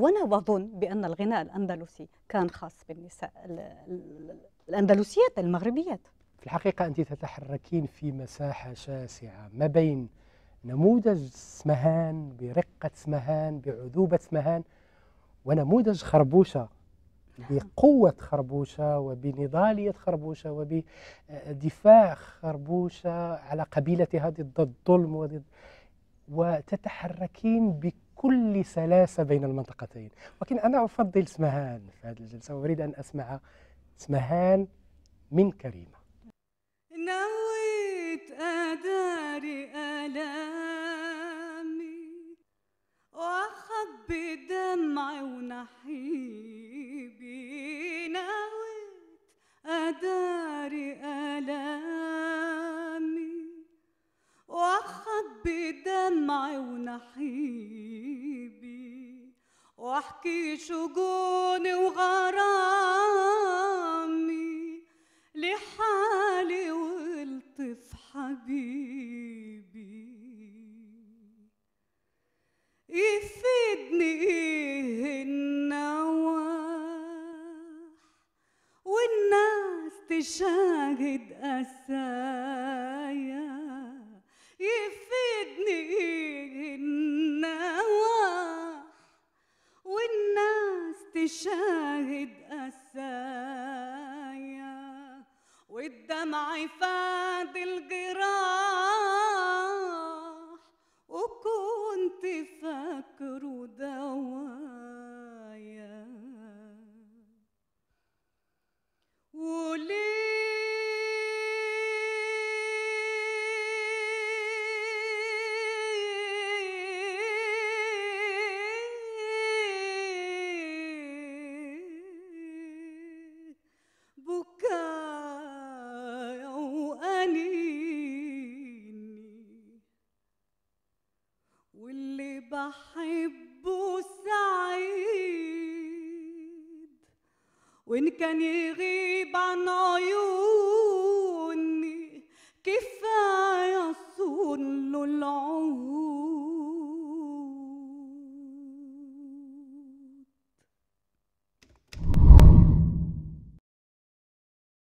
وانا بظن بان الغناء الاندلسي كان خاص بالنساء الاندلسيات المغربيات في الحقيقه انت تتحركين في مساحه شاسعه ما بين نموذج سمهان برقه سمهان بعذوبه سمهان ونموذج خربوشه نعم. بقوة خربوشة وبنضالية خربوشة وبدفاع خربوشة على قبيلتها ضد الظلم وضد وتتحركين كل سلاسة بين المنطقتين ولكن أنا أفضل اسمهان في هذه الجلسة وأريد أن أسمع اسمهان من كريمة نويت أداري آلامي وأخبي دمعي ونحيبي نويت أداري آلامي وأخبي دمعي ونحيبي شجوني وغرامي لحالي ولطف حبيبي يفيدني ايه النواح والناس تشاهد اساسي شاهد قسايا والدمع فاد الجراح وكنت فاكره واللي بحبه سعيد وإن كان يغيب عن عيون